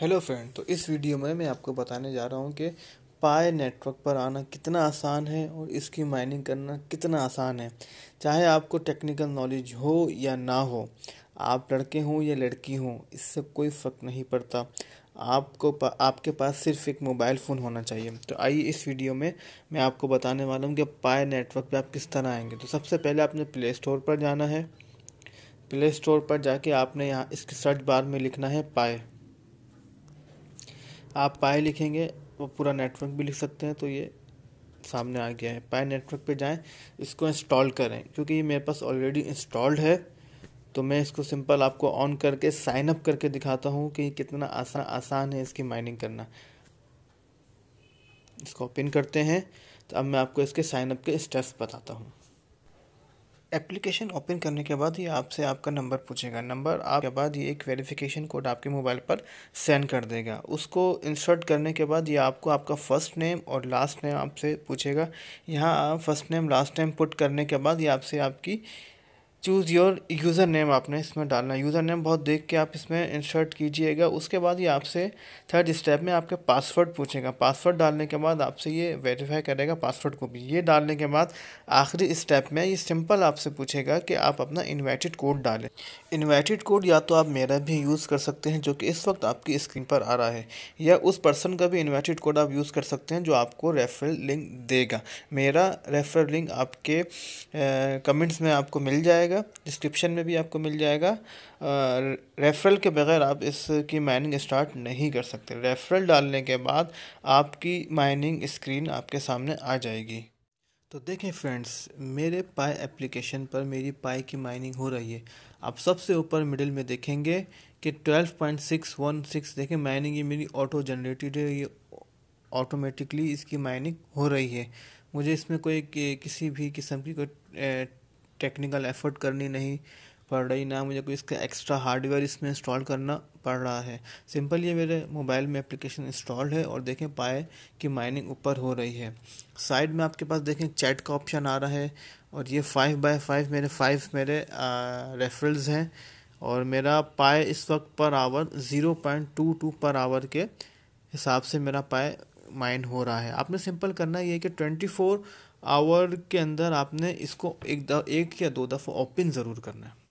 hello friend तो इस video में मैं आपको बताने जा रहा हूँ कि पाए नेटवर्क पर आना कितना आसान है और इसकी माइनिंग करना कितना आसान है चाहे आपको टेक्निकल नॉलेज हो या ना हो आप लड़के हों या लड़की हों इससे कोई फ़र्क नहीं पड़ता आपको पा, आपके पास सिर्फ एक मोबाइल फ़ोन होना चाहिए तो आइए इस वीडियो में मैं आपको बताने वाला हूँ कि पाए नेटवर्क पर आप किस तरह आएंगे तो सबसे पहले आपने प्ले स्टोर पर जाना है प्ले स्टोर पर जाके आपने यहाँ इसके सर्च बार में लिखना है पाए आप पाए लिखेंगे वो पूरा नेटवर्क भी लिख सकते हैं तो ये सामने आ गया है पाए नेटवर्क पे जाएं इसको इंस्टॉल करें क्योंकि ये मेरे पास ऑलरेडी इंस्टॉल्ड है तो मैं इसको सिंपल आपको ऑन करके साइन अप करके दिखाता हूँ कि कितना आसान आसान है इसकी माइनिंग करना इसको ओपन करते हैं तो अब मैं आपको इसके साइन अप के स्टेप्स बताता हूँ एप्लीकेशन ओपन करने के बाद ही आपसे आपका नंबर पूछेगा नंबर आपके बाद ये एक वेरिफिकेशन कोड आपके मोबाइल पर सेंड कर देगा उसको इंसर्ट करने के बाद ये आपको आपका फ़र्स्ट नेम और लास्ट नेम आपसे पूछेगा यहाँ first name last name put करने के बाद ये आपसे आपकी चूज़ योर यूज़र नेम आपने इसमें डालना है यूज़र नेम बहुत देख के आप इसमें इंसर्ट कीजिएगा उसके बाद ये आपसे थर्ड स्टेप में आपके पासवर्ड पूछेगा पासवर्ड डालने के बाद आपसे ये वेरीफाई करेगा पासवर्ड को भी ये डालने के बाद आखिरी स्टेप में ये सिंपल आपसे पूछेगा कि आप अपना इन्वाइटेड कोड डालें इन्वाइटेड कोड या तो आप मेरा भी यूज़ कर सकते हैं जो कि इस वक्त आपकी स्क्रीन पर आ रहा है या उस पर्सन का भी इन्वाइटेड कोड आप यूज़ कर सकते हैं जो आपको रेफरल लिंक देगा मेरा रेफरल लिंक आपके कमेंट्स में आपको मिल जाएगा जाएगा डिस्क्रिप्शन में भी आपको मिल जाएगा रेफरल के बगैर आप इसकी माइनिंग स्टार्ट नहीं कर सकते रेफरल डालने के बाद आपकी माइनिंग स्क्रीन आपके सामने आ जाएगी तो देखें फ्रेंड्स मेरे पाए एप्लीकेशन पर मेरी पाए की माइनिंग हो रही है आप सबसे ऊपर मिडिल में देखेंगे कि 12.616 देखें माइनिंग ये मेरी ऑटो जनरेटेड है ये ऑटोमेटिकली इसकी माइनिंग हो रही है मुझे इसमें कोई किसी भी किस्म की कोई टेक्निकल एफर्ट करनी नहीं पड़ रही ना मुझे कोई इसका एक्स्ट्रा हार्डवेयर इसमें इंस्टॉल करना पड़ रहा है सिंपल ये मेरे मोबाइल में एप्लीकेशन इंस्टॉल्ड है और देखें पाए कि माइनिंग ऊपर हो रही है साइड में आपके पास देखें चैट का ऑप्शन आ रहा है और ये फाइव बाय फाइव मेरे फाइव मेरे रेफरल्स हैं और मेरा पाए इस वक्त per hour zero point two two per hour के हिसाब से मेरा पाए माइंड हो रहा है आपने सिंपल करना ये है कि ट्वेंटी फोर आवर के अंदर आपने इसको एक एक या दो दफ़ा ओपन ज़रूर करना है